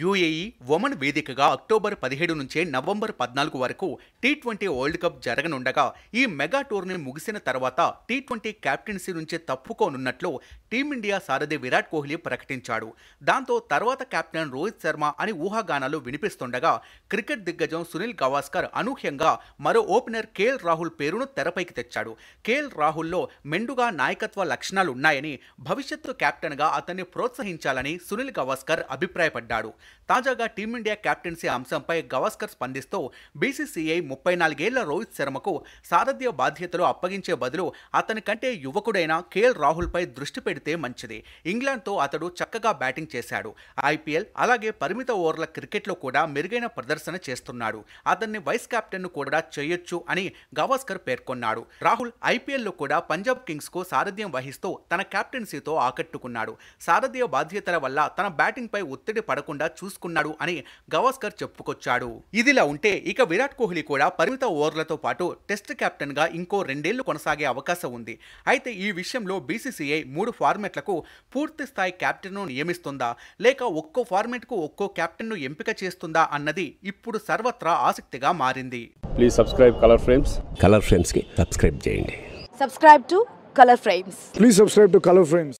UAE Oman వేదికగా October పదిహేడు నుంచే నవంబర్ పద్నాలుగు వరకు టీ ట్వంటీ వరల్డ్ కప్ జరగనుండగా ఈ మెగా టోర్నీ ముగిసిన తర్వాత టీ ట్వంటీ క్యాప్టెన్సీ నుంచే తప్పుకోనున్నట్లు టీమిండియా సారథి విరాట్ కోహ్లీ ప్రకటించాడు దాంతో తర్వాత కెప్టెన్ రోహిత్ శర్మ అని ఊహాగానాలు వినిపిస్తుండగా క్రికెట్ దిగ్గజం సునీల్ గవాస్కర్ అనూహ్యంగా మరో ఓపెనర్ కేఎల్ రాహుల్ పేరును తెరపైకి తెచ్చాడు కేఎల్ రాహుల్లో మెండుగా నాయకత్వ లక్షణాలున్నాయని భవిష్యత్తు కెప్టెన్గా అతన్ని ప్రోత్సహించాలని సునీల్ గవాస్కర్ అభిప్రాయపడ్డాడు తాజాగా టీమిండియా కెప్టెన్సీ అంశంపై గవాస్కర్ స్పందిస్తూ బీసీసీఐ ముప్పై నాలుగేళ్ల రోహిత్ శర్మకు సారథ్య బాధ్యతలు అప్పగించే బదులు అతని కంటే యువకుడైన కేఎల్ రాహుల్పై దృష్టి పెడితే మంచిది ఇంగ్లాండ్తో అతడు చక్కగా బ్యాటింగ్ చేశాడు ఐపీఎల్ అలాగే పరిమిత ఓవర్ల క్రికెట్లో కూడా మెరుగైన ప్రదర్శన చేస్తున్నాడు అతన్ని వైస్ కెప్టెన్ను కూడా చేయొచ్చు అని గవాస్కర్ పేర్కొన్నాడు రాహుల్ ఐపీఎల్లో కూడా పంజాబ్ కింగ్స్కు సారథ్యం వహిస్తూ తన కెప్టెన్సీతో ఆకట్టుకున్నాడు సారథ్య బాధ్యతల వల్ల తన బ్యాటింగ్పై ఒత్తిడి పడకుండా చూసుకున్నాడు అని గవాస్కర్ చెప్పుకొచ్చాడు ఇదిలా ఉంటే ఇక విరాట్ కోహ్లీ కూడా పరిమిత ఓవర్లతో పాటు టెస్ట్ కెప్టెన్గా ఇంకో రెండేళ్లు కొనసాగే అవకాశం ఉంది అయితే ఈ విషయంలో బీసీసీఐ మూడు ఫార్మెట్లకు పూర్తి స్థాయి కెప్టెన్ను నియమిస్తుందా లేక ఒక్కో ఫార్మెట్కు ఒక్కో కెప్టెన్ను ఎంపిక చేస్తుందా అన్నది ఇప్పుడు సర్వత్రా ఆసక్తిగా మారింది please subscribe colour frames colour subscribe చేయండి subscribe to colour frames please subscribe to colour frames